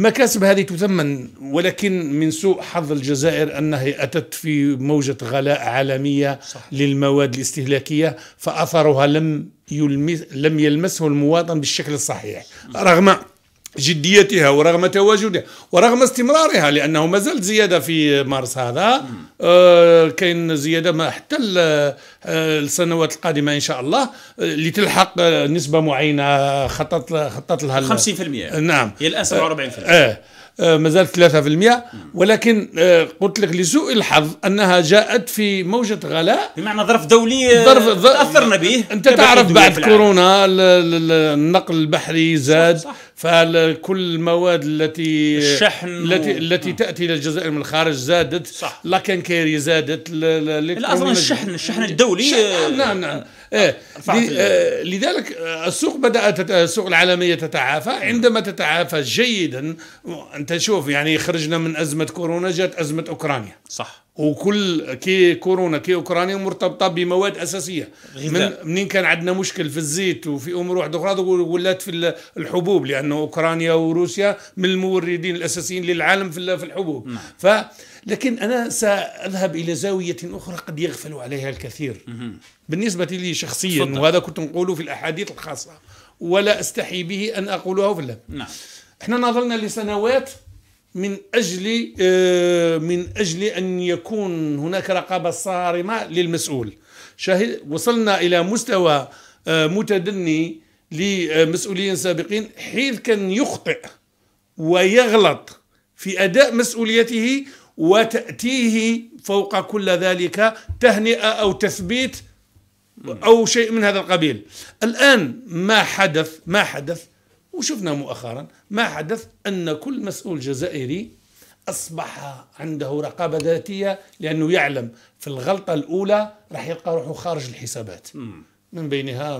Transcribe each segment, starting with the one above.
المكاسب هذه تثمن ولكن من سوء حظ الجزائر انها اتت في موجه غلاء عالميه صح. للمواد الاستهلاكيه فاثرها لم يلمس لم يلمسه المواطن بالشكل الصحيح رغم جديتها ورغم تواجدها ورغم استمرارها لانه ما زالت زياده في مارس هذا آه كاين زياده ما حتى آه، السنوات القادمه ان شاء الله آه، لتلحق نسبه معينه خطط خطط لها 50% نعم هي الان 47% آه آه ما زالت 3% ولكن آه قلت لك لسوء الحظ انها جاءت في موجه غلاء بمعنى ظرف دولي آه، ظرف تاثرنا به انت تعرف بعد كورونا النقل البحري زاد صح. صح. فهل كل المواد التي الشحن التي و... التي آه. تاتي الى الجزائر من الخارج زادت صح لا كانكيري زادت الاصلا الشحن الشحن الدولي شحن. نعم نعم آه، إيه آه، لذلك آه، السوق بدأت السوق العالمية تتعافى عندما تتعافى جيدا أنت شوف يعني خرجنا من أزمة كورونا جات أزمة أوكرانيا صح وكل كي كورونا كي اوكرانيا مرتبطه بمواد اساسيه من منين كان عندنا مشكل في الزيت وفي امور واحده اخرى ولات في الحبوب لانه اوكرانيا وروسيا من الموردين الاساسيين للعالم في الحبوب نعم. ف لكن انا ساذهب الى زاويه اخرى قد يغفل عليها الكثير بالنسبه لي شخصيا صدق. وهذا كنت نقوله في الأحاديث الخاصة ولا أستحي به أن أقوله في اللب نعم احنا ناضلنا لسنوات من أجل آه، من أجل أن يكون هناك رقابة صارمة للمسؤول شاهد وصلنا إلى مستوى آه، متدني لمسؤولين سابقين حيث كان يخطئ ويغلط في أداء مسؤوليته وتأتيه فوق كل ذلك تهنئة أو تثبيت أو شيء من هذا القبيل الآن ما حدث ما حدث وشفنا مؤخرا ما حدث أن كل مسؤول جزائري أصبح عنده رقابة ذاتية لأنه يعلم في الغلطة الأولى راح يلقى روحه خارج الحسابات من بينها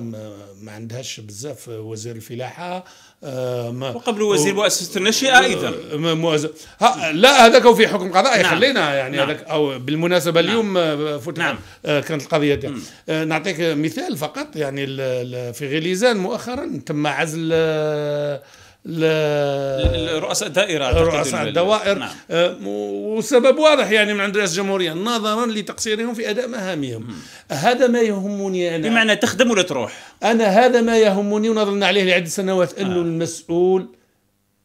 ما عندهاش بزاف وزير الفلاحه آه، ما وقبل وزير مؤسسه الناشئه ايضا مؤز... ها لا هذاك في حكم قضائي نعم. خلينا يعني نعم. هذاك او بالمناسبه نعم. اليوم آه، نعم. فوت آه، نعم. كانت القضيه دي. نعطيك مثال فقط يعني في غليزان مؤخرا تم عزل رؤساء الدائره رؤساء الدوائر نعم. آه، والسبب واضح يعني من عند رئاسه الجمهوريه نظرا لتقصيرهم في اداء مهامهم هذا ما يهمني انا بمعنى تخدم ولا تروح انا هذا ما يهمني ونظرنا عليه لعده سنوات انه آه. المسؤول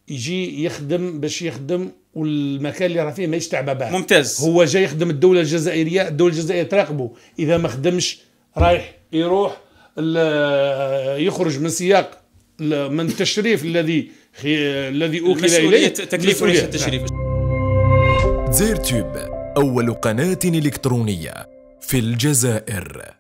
يجي يخدم باش يخدم والمكان اللي راه فيه ماهيش تاع ممتاز هو جاي يخدم الدوله الجزائريه الدوله الجزائريه تراقبه اذا ما خدمش رايح يروح يخرج من سياق من التشريف الذي الذي اوكل اليه تكليف وليس التشريف نعم. زير تيوب اول قناه الكترونيه في الجزائر